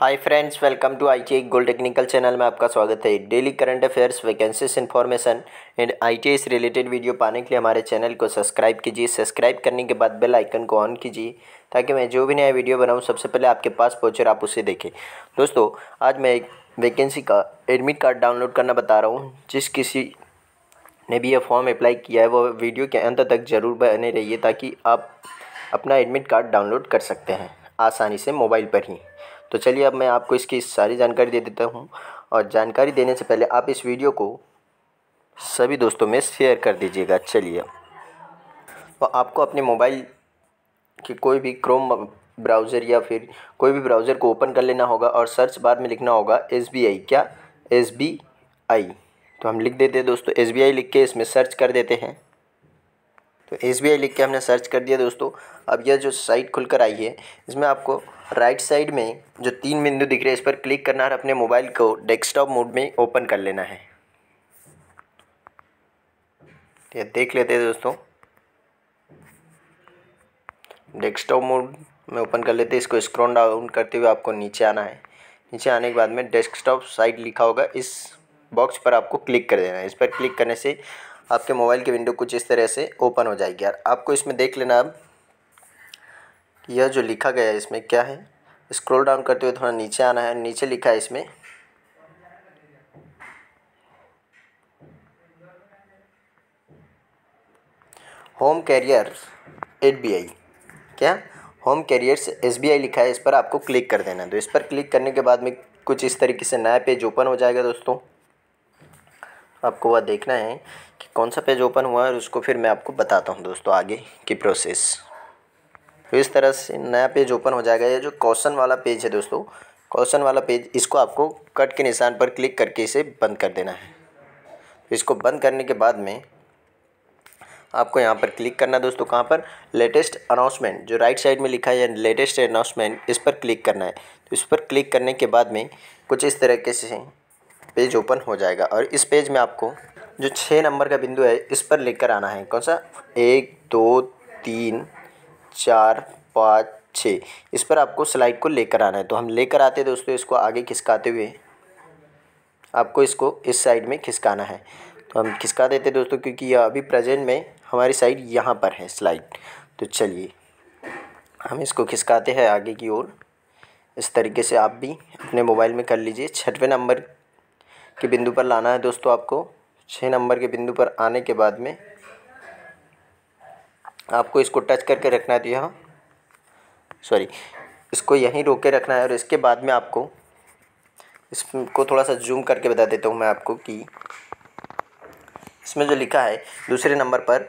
hi friends welcome to I T gold technical channel में आपका स्वागत है daily current affairs vacancies information and I T से related video पाने के लिए हमारे चैनल को सब्सक्राइब कीजिए सब्सक्राइब करने के बाद बेल आइकन को ऑन कीजिए ताकि मैं जो भी नया वीडियो बनाऊँ सबसे पहले आपके पास पहुँचे आप उसे देखें दोस्तों आज मैं एक वैकेंसी का एडमिट कार्ड डाउनलोड करना बता रहा हूँ जिस किसी ने भी यह फॉर्म अप्लाई किया है वह वीडियो के अंत तक ज़रूर बने रहिए ताकि आप अपना एडमिट कार्ड डाउनलोड कर सकते हैं आसानी से मोबाइल पर ही तो चलिए अब मैं आपको इसकी सारी जानकारी दे देता हूँ और जानकारी देने से पहले आप इस वीडियो को सभी दोस्तों में शेयर कर दीजिएगा चलिए तो आपको अपने मोबाइल की कोई भी क्रोम ब्राउज़र या फिर कोई भी ब्राउज़र को ओपन कर लेना होगा और सर्च बार में लिखना होगा एस बी आई क्या एस बी आई तो हम लिख देते हैं दोस्तों एस बी आई लिख के इसमें सर्च कर देते हैं तो एस लिख के हमने सर्च कर दिया दोस्तों अब यह जो साइट खुलकर आई है इसमें आपको राइट साइड में जो तीन बिंदु दिख रहे हैं इस पर क्लिक करना और अपने मोबाइल को डेस्कटॉप मोड में ओपन कर लेना है तो ये देख लेते हैं दोस्तों डेस्कटॉप मोड में ओपन कर लेते हैं इसको स्क्रॉल डाउन करते हुए आपको नीचे आना है नीचे आने के बाद में डेस्कटॉप साइट लिखा होगा इस बॉक्स पर आपको क्लिक कर देना है इस पर क्लिक करने से आपके मोबाइल की विंडो कुछ इस तरह से ओपन हो जाएगी यार आपको इसमें देख लेना अब यह जो लिखा गया है इसमें क्या है स्क्रॉल डाउन करते हुए थोड़ा नीचे आना है नीचे लिखा है इसमें home career at B I क्या home careers S B I लिखा है इस पर आपको क्लिक कर देना है तो इस पर क्लिक करने के बाद में कुछ इस तरीके से नया पेज ओपन हो जाएगा दोस्तों आपको वह देखना है कि कौन सा पेज ओपन हुआ है और उसको फिर मैं आपको बताता हूँ दोस्तों आगे की प्रोसेस तो इस तरह से नया पेज ओपन हो जाएगा ये जो क्वेश्चन वाला पेज है दोस्तों क्वेश्चन वाला पेज इसको आपको कट के निशान पर क्लिक करके इसे बंद कर देना है तो इसको बंद करने के बाद में आपको यहाँ पर क्लिक करना है दोस्तों कहाँ पर लेटेस्ट अनाउंसमेंट जो राइट साइड में लिखा है लेटेस्ट अनाउंसमेंट इस पर क्लिक करना है तो इस पर क्लिक करने के बाद में कुछ इस तरीके से पेज ओपन हो जाएगा और इस पेज में आपको जो छः नंबर का बिंदु है इस पर लेकर आना है कौन सा एक दो तीन चार पाँच छः इस पर आपको स्लाइड को लेकर आना है तो हम लेकर आते दोस्तों इसको आगे खिसकाते हुए आपको इसको इस साइड में खिसकाना है तो हम खिसका देते दोस्तों क्योंकि यह अभी प्रेजेंट में हमारी साइड यहाँ पर है स्लाइड तो चलिए हम इसको खिसकाते हैं आगे की ओर इस तरीके से आप भी अपने मोबाइल में कर लीजिए छठवें नंबर के बिंदु पर लाना है दोस्तों आपको छः नंबर के बिंदु पर आने के बाद में आपको इसको टच करके रखना है तो यहाँ सॉरी इसको यहीं रोक के रखना है और इसके बाद में आपको इसको थोड़ा सा जूम करके बता देता हूँ मैं आपको कि इसमें जो लिखा है दूसरे नंबर पर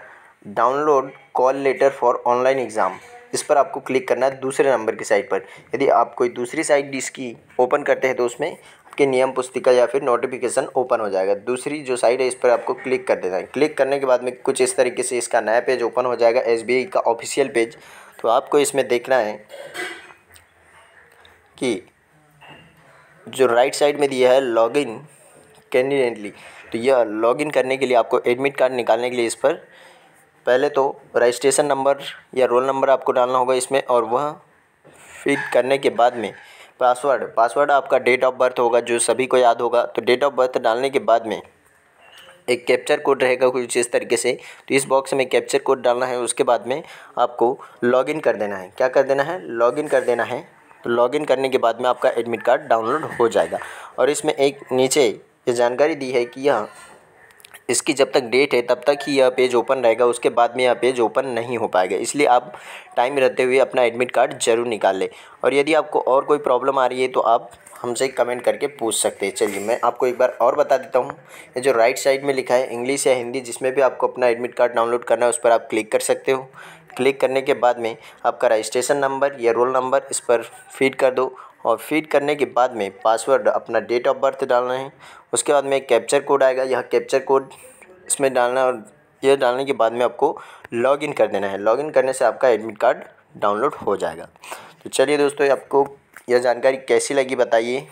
download call letter for online exam इस पर आपको क्लिक करना है दूसरे नंबर की साइट पर यदि आप कोई दूसरी साइट इसकी ओपन करते हैं तो उसमें आपके नियम पुस्तिका या फिर नोटिफिकेशन ओपन हो जाएगा दूसरी जो साइड है इस पर आपको क्लिक कर देना है क्लिक करने के बाद में कुछ इस तरीके से इसका नया पेज ओपन हो जाएगा एस का ऑफिशियल पेज तो आपको इसमें देखना है कि जो राइट साइड में दिया है लॉगिन कैंडिडेंटली तो यह लॉगिन करने के लिए आपको एडमिट कार्ड निकालने के लिए इस पर पहले तो रजिस्ट्रेशन नंबर या रोल नंबर आपको डालना होगा इसमें और वह फिट करने के बाद में पासवर्ड पासवर्ड आपका डेट ऑफ बर्थ होगा जो सभी को याद होगा तो डेट ऑफ बर्थ डालने के बाद में एक कैप्चर कोड रहेगा कुछ इस तरीके से तो इस बॉक्स में कैप्चर कोड डालना है उसके बाद में आपको लॉगिन कर देना है क्या कर देना है लॉगिन कर देना है तो लॉगिन करने के बाद में आपका एडमिट कार्ड डाउनलोड हो जाएगा और इसमें एक नीचे ये जानकारी दी है कि यह इसकी जब तक डेट है तब तक ही यह पेज ओपन रहेगा उसके बाद में यह पेज ओपन नहीं हो पाएगा इसलिए आप टाइम रहते हुए अपना एडमिट कार्ड ज़रूर निकाल लें और यदि आपको और कोई प्रॉब्लम आ रही है तो आप हमसे कमेंट करके पूछ सकते हैं चलिए मैं आपको एक बार और बता देता हूँ ये जो राइट साइड में लिखा है इंग्लिश या हिंदी जिसमें भी आपको अपना एडमिट कार्ड डाउनलोड करना है उस पर आप क्लिक कर सकते हो क्लिक करने के बाद में आपका रजिस्ट्रेशन नंबर या रोल नंबर इस पर फ़ीड कर दो और फ़ीड करने के बाद में पासवर्ड अपना डेट ऑफ बर्थ डालना है उसके बाद में एक कैप्चर कोड आएगा यह कैप्चर कोड इसमें डालना और यह डालने के बाद में आपको लॉगिन कर देना है लॉगिन करने से आपका एडमिट कार्ड डाउनलोड हो जाएगा तो चलिए दोस्तों आपको यह जानकारी कैसी लगी बताइए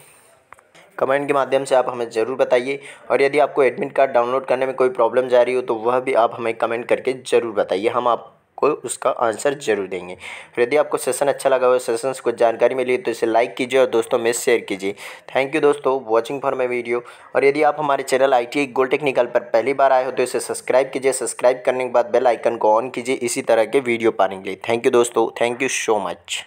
कमेंट के माध्यम से आप हमें ज़रूर बताइए और यदि आपको एडमिट कार्ड डाउनलोड करने में कोई प्रॉब्लम जा रही हो तो वह भी आप हमें कमेंट करके ज़रूर बताइए हम आप को उसका आंसर जरूर देंगे यदि आपको सेशन अच्छा लगा हो सेशन से कुछ जानकारी मिली तो इसे लाइक कीजिए और दोस्तों में शेयर कीजिए थैंक यू दोस्तों वॉचिंग फॉर माई वीडियो और यदि आप हमारे channel I T gold technical पर पहली बार आए हो तो इसे सब्सक्राइब कीजिए सब्सक्राइब करने के बाद बेल आइकन को ऑन कीजिए इसी तरह के वीडियो पाने के लिए थैंक यू दोस्तों थैंक यू सो मच